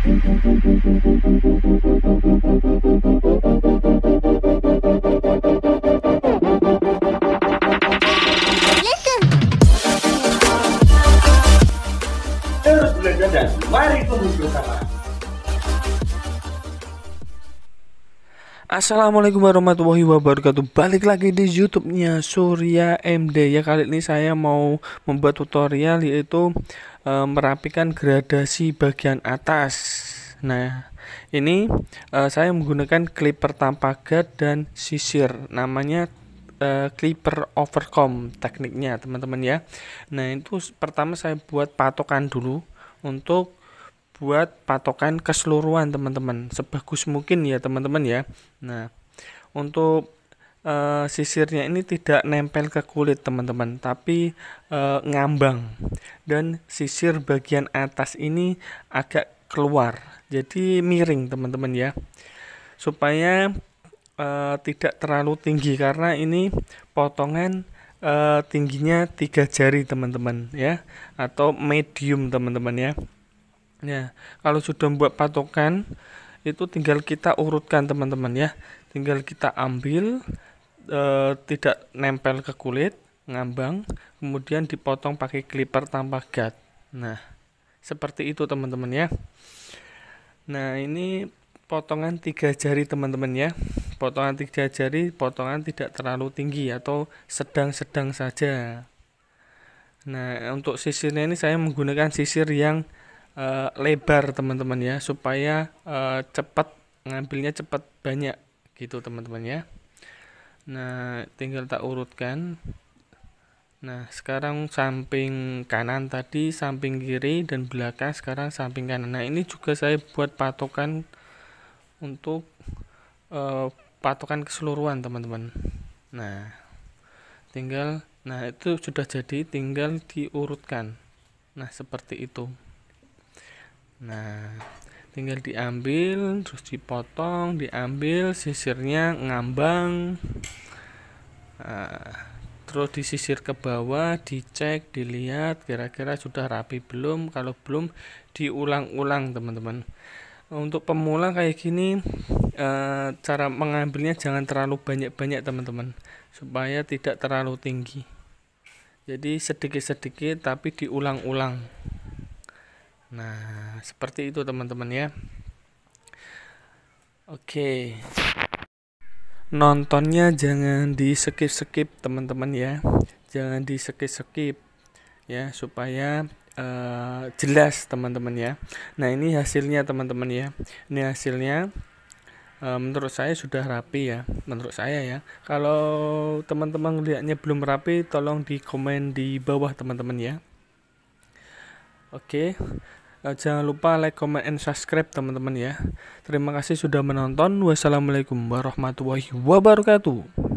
Terus mari tumbuh bersama. Assalamualaikum warahmatullahi wabarakatuh Balik lagi di YouTube-nya Surya MD Ya kali ini saya mau membuat tutorial yaitu e, merapikan gradasi bagian atas Nah ini e, saya menggunakan clipper gad dan sisir Namanya e, clipper overcom tekniknya teman-teman ya Nah itu pertama saya buat patokan dulu untuk buat patokan keseluruhan teman-teman sebagus mungkin ya teman-teman ya nah untuk e, sisirnya ini tidak nempel ke kulit teman-teman tapi e, ngambang dan sisir bagian atas ini agak keluar jadi miring teman-teman ya supaya e, tidak terlalu tinggi karena ini potongan Uh, tingginya tiga jari teman-teman ya atau medium teman-teman ya Ya, kalau sudah membuat patokan itu tinggal kita urutkan teman-teman ya. Tinggal kita ambil e, tidak nempel ke kulit, ngambang, kemudian dipotong pakai clipper tanpa gat. Nah, seperti itu teman-teman ya. Nah, ini potongan tiga jari teman-teman ya. Potongan tiga jari, potongan tidak terlalu tinggi atau sedang-sedang saja. Nah, untuk sisirnya ini saya menggunakan sisir yang Eh, lebar teman-teman ya supaya uh, cepat ngambilnya cepat banyak gitu teman-teman ya nah tinggal tak urutkan nah sekarang samping kanan tadi samping kiri dan belakang sekarang samping kanan nah ini juga saya buat patokan untuk uh, patokan keseluruhan teman-teman nah tinggal nah itu sudah jadi tinggal diurutkan nah seperti itu nah tinggal diambil terus dipotong diambil sisirnya ngambang nah, terus disisir ke bawah dicek dilihat kira-kira sudah rapi belum kalau belum diulang-ulang teman-teman untuk pemula kayak gini eh, cara mengambilnya jangan terlalu banyak-banyak teman-teman supaya tidak terlalu tinggi jadi sedikit-sedikit tapi diulang-ulang Nah, seperti itu teman-teman ya. Oke. Nontonnya jangan di skip-skip teman-teman ya. Jangan di skip-skip ya supaya uh, jelas teman-teman ya. Nah, ini hasilnya teman-teman ya. Ini hasilnya uh, menurut saya sudah rapi ya. Menurut saya ya. Kalau teman-teman lihatnya belum rapi tolong di komen di bawah teman-teman ya. Oke. Okay. Eh, jangan lupa like, comment, and subscribe teman-teman ya. Terima kasih sudah menonton. Wassalamualaikum warahmatullahi wabarakatuh.